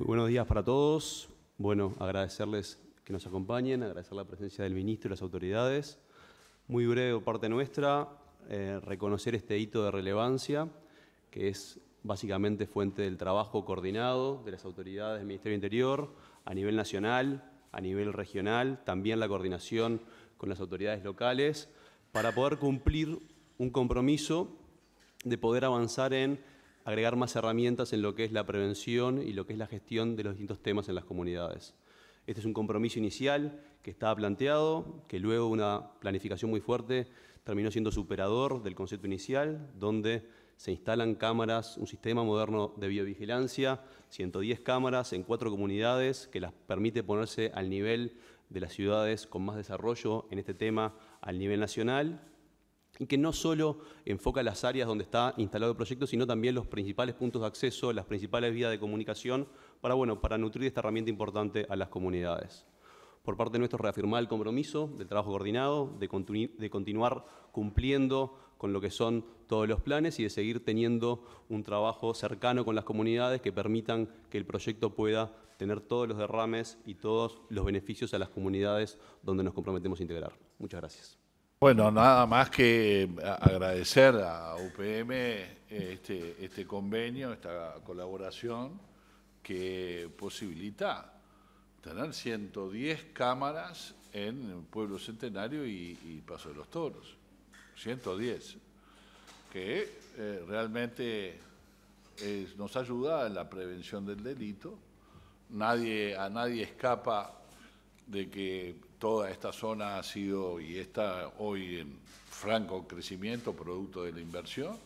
Muy buenos días para todos. Bueno, agradecerles que nos acompañen, agradecer la presencia del ministro y las autoridades. Muy breve parte nuestra, eh, reconocer este hito de relevancia, que es básicamente fuente del trabajo coordinado de las autoridades del Ministerio Interior a nivel nacional, a nivel regional, también la coordinación con las autoridades locales, para poder cumplir un compromiso de poder avanzar en agregar más herramientas en lo que es la prevención y lo que es la gestión de los distintos temas en las comunidades. Este es un compromiso inicial que estaba planteado, que luego una planificación muy fuerte terminó siendo superador del concepto inicial, donde se instalan cámaras, un sistema moderno de biovigilancia, 110 cámaras en cuatro comunidades que las permite ponerse al nivel de las ciudades con más desarrollo en este tema al nivel nacional y que no solo enfoca las áreas donde está instalado el proyecto, sino también los principales puntos de acceso, las principales vías de comunicación, para, bueno, para nutrir esta herramienta importante a las comunidades. Por parte de nuestro, reafirmar el compromiso del trabajo coordinado, de, de continuar cumpliendo con lo que son todos los planes y de seguir teniendo un trabajo cercano con las comunidades que permitan que el proyecto pueda tener todos los derrames y todos los beneficios a las comunidades donde nos comprometemos a integrar. Muchas gracias. Bueno, nada más que eh, agradecer a UPM este, este convenio, esta colaboración que posibilita tener 110 cámaras en el Pueblo Centenario y, Paso de los Toros. 110, que eh, realmente nos ayuda en la prevención del delito. Nadie, a nadie escapa de que toda esta zona ha sido y está hoy en franco crecimiento producto de la inversión.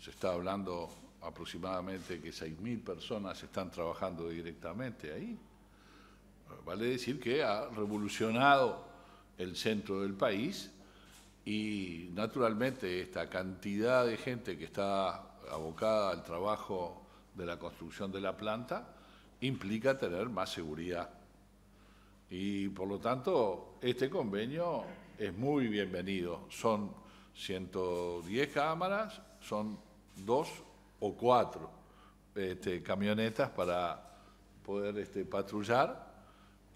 Se está hablando aproximadamente que 6.000 personas están trabajando directamente ahí. Vale decir que ha revolucionado el centro del país y naturalmente esta cantidad de gente que está abocada al trabajo de la construcción de la planta implica tener más seguridad y por lo tanto, este convenio es muy bienvenido. Son 110 cámaras, son dos o cuatro este, camionetas para poder este, patrullar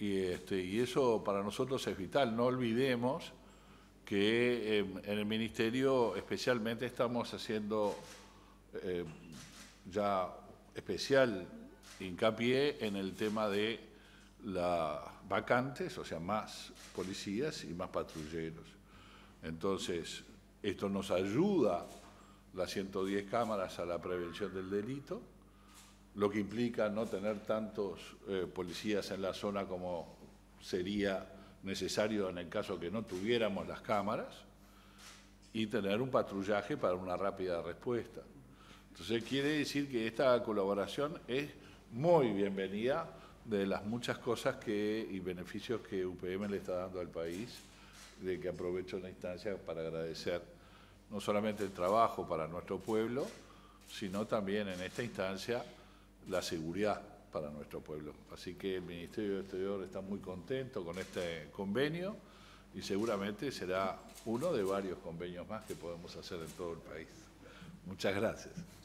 y, este, y eso para nosotros es vital. No olvidemos que em, en el Ministerio especialmente estamos haciendo em, ya especial hincapié en el tema de las vacantes, o sea, más policías y más patrulleros. Entonces, esto nos ayuda las 110 cámaras a la prevención del delito, lo que implica no tener tantos eh, policías en la zona como sería necesario en el caso que no tuviéramos las cámaras, y tener un patrullaje para una rápida respuesta. Entonces quiere decir que esta colaboración es muy bienvenida de las muchas cosas que, y beneficios que UPM le está dando al país, de que aprovecho la instancia para agradecer no solamente el trabajo para nuestro pueblo, sino también en esta instancia la seguridad para nuestro pueblo. Así que el Ministerio de Exterior está muy contento con este convenio y seguramente será uno de varios convenios más que podemos hacer en todo el país. Muchas gracias.